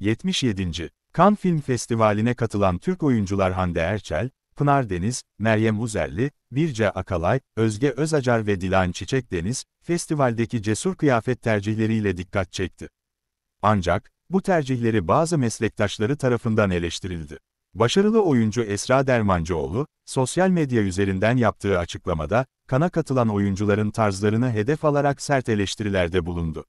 77. Cannes Film Festivali'ne katılan Türk oyuncular Hande Erçel, Pınar Deniz, Meryem Uzerli, Birce Akalay, Özge Özacar ve Dilan Çiçek Deniz, festivaldeki cesur kıyafet tercihleriyle dikkat çekti. Ancak, bu tercihleri bazı meslektaşları tarafından eleştirildi. Başarılı oyuncu Esra Dermancıoğlu, sosyal medya üzerinden yaptığı açıklamada, kana katılan oyuncuların tarzlarını hedef alarak sert eleştirilerde bulundu.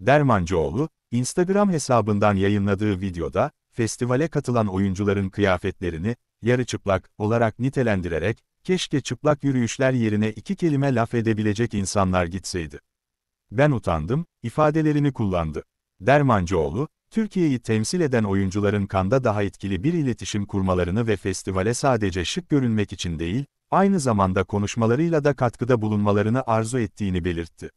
Dermancıoğlu, Instagram hesabından yayınladığı videoda, festivale katılan oyuncuların kıyafetlerini, yarı çıplak olarak nitelendirerek, keşke çıplak yürüyüşler yerine iki kelime laf edebilecek insanlar gitseydi. Ben utandım, ifadelerini kullandı. Dermancıoğlu, Türkiye'yi temsil eden oyuncuların kanda daha etkili bir iletişim kurmalarını ve festivale sadece şık görünmek için değil, aynı zamanda konuşmalarıyla da katkıda bulunmalarını arzu ettiğini belirtti.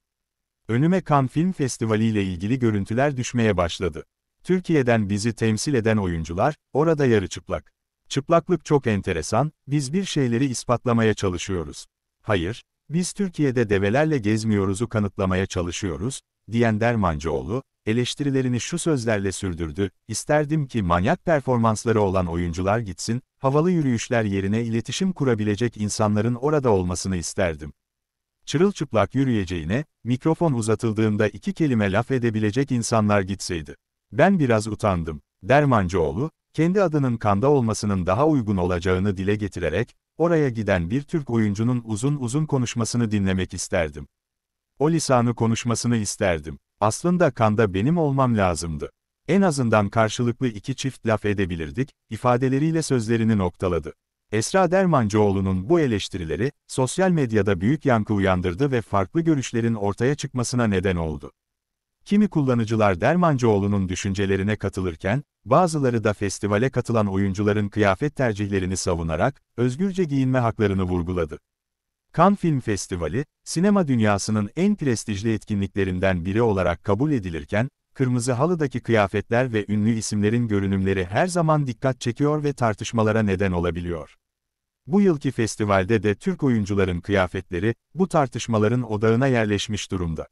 Önüme Cannes Film Festivali ile ilgili görüntüler düşmeye başladı. Türkiye'den bizi temsil eden oyuncular, orada yarı çıplak. Çıplaklık çok enteresan, biz bir şeyleri ispatlamaya çalışıyoruz. Hayır, biz Türkiye'de develerle gezmiyoruzu kanıtlamaya çalışıyoruz, diyen Dermancıoğlu, eleştirilerini şu sözlerle sürdürdü, isterdim ki manyak performansları olan oyuncular gitsin, havalı yürüyüşler yerine iletişim kurabilecek insanların orada olmasını isterdim. Çırılçıplak yürüyeceğine, mikrofon uzatıldığında iki kelime laf edebilecek insanlar gitseydi. Ben biraz utandım. Dermancıoğlu, kendi adının kanda olmasının daha uygun olacağını dile getirerek, oraya giden bir Türk oyuncunun uzun uzun konuşmasını dinlemek isterdim. O lisanı konuşmasını isterdim. Aslında kanda benim olmam lazımdı. En azından karşılıklı iki çift laf edebilirdik, ifadeleriyle sözlerini noktaladı. Esra Dermancıoğlu'nun bu eleştirileri, sosyal medyada büyük yankı uyandırdı ve farklı görüşlerin ortaya çıkmasına neden oldu. Kimi kullanıcılar Dermancıoğlu'nun düşüncelerine katılırken, bazıları da festivale katılan oyuncuların kıyafet tercihlerini savunarak, özgürce giyinme haklarını vurguladı. Cannes Film Festivali, sinema dünyasının en prestijli etkinliklerinden biri olarak kabul edilirken, kırmızı halıdaki kıyafetler ve ünlü isimlerin görünümleri her zaman dikkat çekiyor ve tartışmalara neden olabiliyor. Bu yılki festivalde de Türk oyuncuların kıyafetleri, bu tartışmaların odağına yerleşmiş durumda.